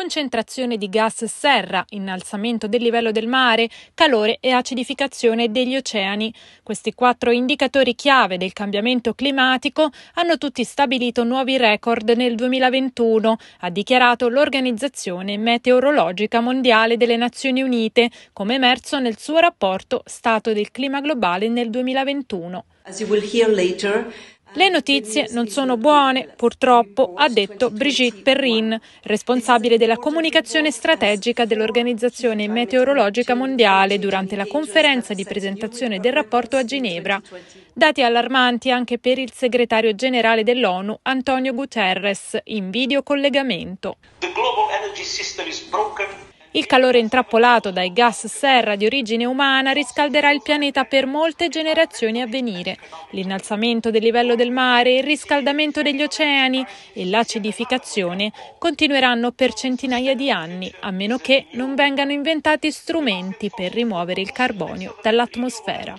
concentrazione di gas serra, innalzamento del livello del mare, calore e acidificazione degli oceani. Questi quattro indicatori chiave del cambiamento climatico hanno tutti stabilito nuovi record nel 2021, ha dichiarato l'Organizzazione Meteorologica Mondiale delle Nazioni Unite, come emerso nel suo rapporto Stato del clima globale nel 2021. As you will hear later, le notizie non sono buone, purtroppo, ha detto Brigitte Perrin, responsabile della comunicazione strategica dell'Organizzazione Meteorologica Mondiale durante la conferenza di presentazione del rapporto a Ginevra. Dati allarmanti anche per il segretario generale dell'ONU Antonio Guterres in videocollegamento. Il calore intrappolato dai gas serra di origine umana riscalderà il pianeta per molte generazioni a venire. L'innalzamento del livello del mare, il riscaldamento degli oceani e l'acidificazione continueranno per centinaia di anni, a meno che non vengano inventati strumenti per rimuovere il carbonio dall'atmosfera.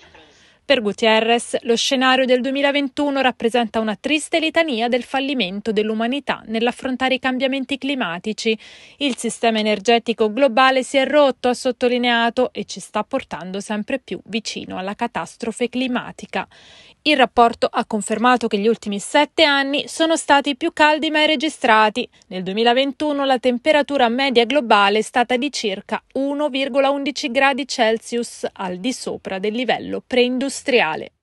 Per Gutierrez, lo scenario del 2021 rappresenta una triste litania del fallimento dell'umanità nell'affrontare i cambiamenti climatici. Il sistema energetico globale si è rotto, ha sottolineato, e ci sta portando sempre più vicino alla catastrofe climatica. Il rapporto ha confermato che gli ultimi sette anni sono stati i più caldi mai registrati. Nel 2021 la temperatura media globale è stata di circa 1,11 gradi Celsius, al di sopra del livello preindustriale industriale